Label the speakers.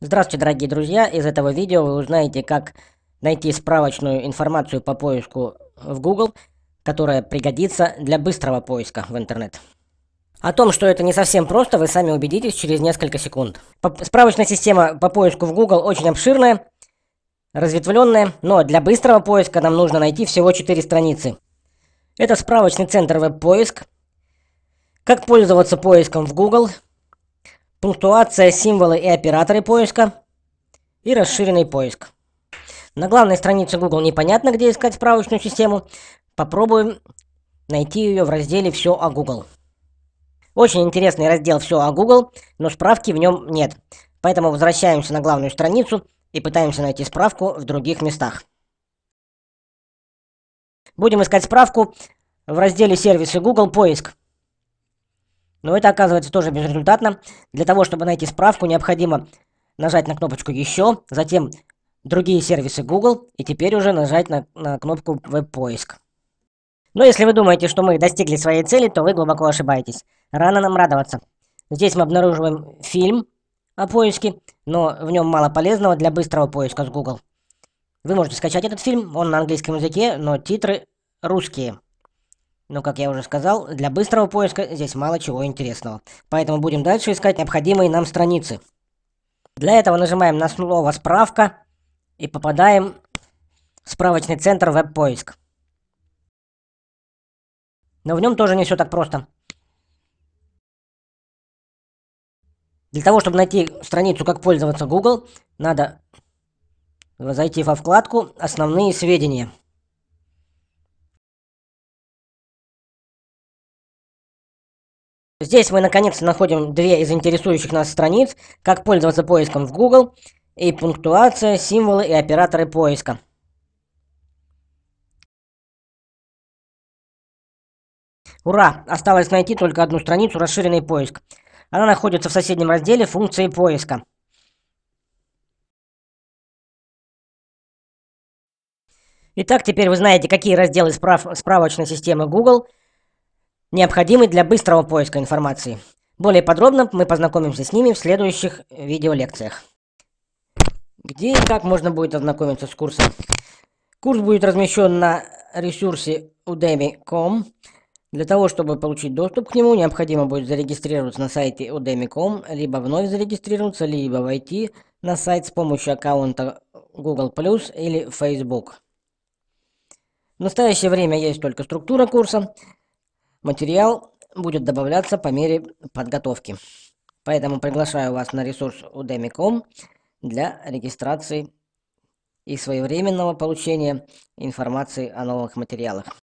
Speaker 1: Здравствуйте, дорогие друзья! Из этого видео вы узнаете, как найти справочную информацию по поиску в Google, которая пригодится для быстрого поиска в интернет. О том, что это не совсем просто, вы сами убедитесь через несколько секунд. Справочная система по поиску в Google очень обширная, разветвленная, но для быстрого поиска нам нужно найти всего 4 страницы. Это справочный центр веб-поиск, как пользоваться поиском в Google – пунктуация, символы и операторы поиска и расширенный поиск. На главной странице Google непонятно, где искать справочную систему. Попробуем найти ее в разделе «Все о Google». Очень интересный раздел «Все о Google», но справки в нем нет. Поэтому возвращаемся на главную страницу и пытаемся найти справку в других местах. Будем искать справку в разделе «Сервисы Google. Поиск». Но это оказывается тоже безрезультатно. Для того, чтобы найти справку, необходимо нажать на кнопочку «Еще», затем «Другие сервисы Google» и теперь уже нажать на, на кнопку «Веб-поиск». Но если вы думаете, что мы достигли своей цели, то вы глубоко ошибаетесь. Рано нам радоваться. Здесь мы обнаруживаем фильм о поиске, но в нем мало полезного для быстрого поиска с Google. Вы можете скачать этот фильм, он на английском языке, но титры русские. Но, как я уже сказал, для быстрого поиска здесь мало чего интересного. Поэтому будем дальше искать необходимые нам страницы. Для этого нажимаем на слово «Справка» и попадаем в справочный центр веб-поиск. Но в нем тоже не все так просто. Для того, чтобы найти страницу «Как пользоваться Google», надо зайти во вкладку «Основные сведения». Здесь мы наконец-то находим две из интересующих нас страниц, как пользоваться поиском в Google, и пунктуация, символы и операторы поиска.
Speaker 2: Ура! Осталось найти только одну страницу «Расширенный поиск». Она находится в соседнем разделе «Функции поиска». Итак, теперь
Speaker 1: вы знаете, какие разделы справ справочной системы Google – необходимый для быстрого поиска информации. Более подробно мы познакомимся с ними в следующих э, видеолекциях. Где и как можно будет ознакомиться с курсом? Курс будет размещен на ресурсе udemy.com. Для того, чтобы получить доступ к нему, необходимо будет зарегистрироваться на сайте udemy.com, либо вновь зарегистрироваться, либо войти на сайт с помощью аккаунта Google+, или Facebook. В настоящее время есть только структура курса – Материал будет добавляться по мере подготовки. Поэтому приглашаю вас на ресурс udemy.com для регистрации и своевременного получения информации
Speaker 2: о новых материалах.